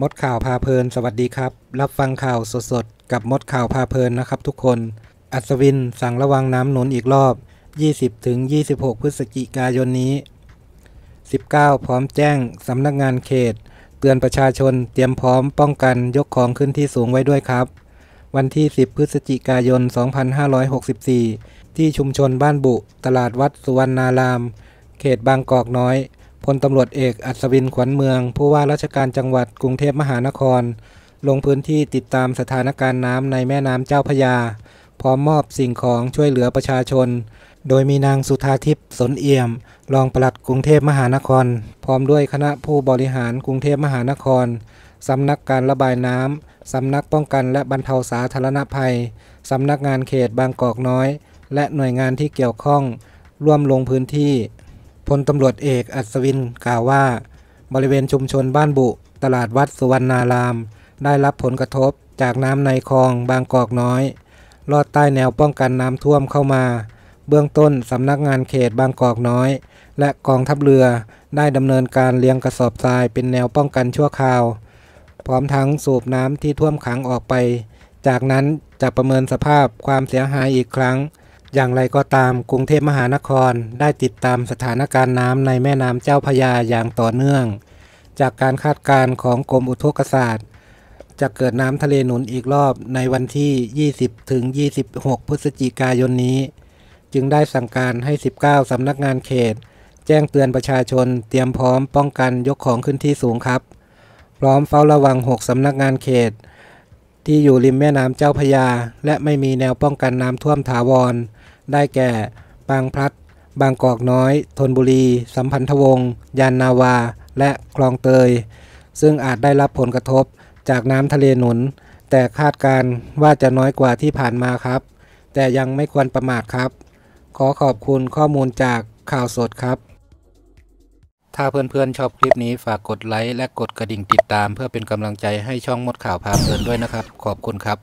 มดข่าวพาเพลินสวัสดีครับ รับฟังข่าวสดๆ กับมดข่าวพาเพลินนะครับทุกคน อัศวินสั่งระวังน้ำหนุนอีกรอบ 20-26 พฤศจิกายนนี้ 19 พร้อมแจ้งสำนักงานเขต เตือนประชาชนเตรียมพร้อมป้องกันยกของขึ้นที่สูงไว้ด้วยครับ วันที่ 10 พฤศจิกายน 2564 ที่ชุมชนบ้านบุตลาดวัดสุวรรณาราม เขตบางกอกน้อยลตำรวจเอกอัศวินขวัญเมือง ผู้ว่าราชการจังหวัดกรุงเทพมหานคร ลงพื้นที่ติดตามสถานการณ์น้ำในแม่น้ำเจ้าพยา พร้อมมอบสิ่งของช่วยเหลือประชาชน โดยมีนางสุธาทิพย์สนเอี่ยมรองปลัดกรุงเทพมหานคร พร้อมด้วยคณะผู้บริหารกรุงเทพมหานครสำนักการระบายน้ำสำนักป้องกันและบรรเทาสาธารณภัยสำนักงานเขตบางกอกน้อย และหน่วยงานที่เกี่ยวข้อง ร่วมลงพื้นที่พลตำรวจเอกอัศวินกล่าวว่า บริเวณชุมชนบ้านบุ ตลาดวัดสุวรรณาราม ได้รับผลกระทบจากน้ำในคลองบางกอกน้อย ลอดใต้แนวป้องกันน้ำท่วมเข้ามา เบื้องต้นสำนักงานเขตบางกอกน้อย และกองทัพเรือได้ดำเนินการเลี้ยงกระสอบทรายเป็นแนวป้องกันชั่วคราวพร้อมทั้งสูบน้ำที่ท่วมขังออกไป จากนั้นจะประเมินสภาพความเสียหายอีกครั้งอย่างไรก็ตามกรุงเทพมหานครได้ติดตามสถานการณ์น้ำในแม่น้ำเจ้าพยาอย่างต่อเนื่อง จากการคาดการณ์ของกรมอุทกศาสตร์ จะเกิดน้ำทะเลหนุนอีกรอบในวันที่ 20ถึง26 พฤศจิกายนนี้ จึงได้สั่งการให้ 19 สำนักงานเขต แจ้งเตือนประชาชนเตรียมพร้อมป้องกันยกของขึ้นที่สูงครับ พร้อมเฝ้าระวัง 6สำนักงานเขต ที่อยู่ริมแม่น้ำเจ้าพยา และไม่มีแนวป้องกันน้ำท่วมถาวรได้แก่บางพลัด บางกอกน้อยธนบุรี สัมพันธวงศ์ยานนาวา และคลองเตย ซึ่งอาจได้รับผลกระทบจากน้ำทะเลหนุน แต่คาดการว่าจะน้อยกว่าที่ผ่านมาครับ แต่ยังไม่ควรประมาทครับ ขอขอบคุณข้อมูลจากข่าวสดครับ ถ้าเพื่อนๆชอบคลิปนี้ฝากกดไลค์และกดกระดิ่งติดตาม เพื่อเป็นกำลังใจให้ช่องมดข่าวพาเพลินด้วยนะครับ ขอบคุณครับ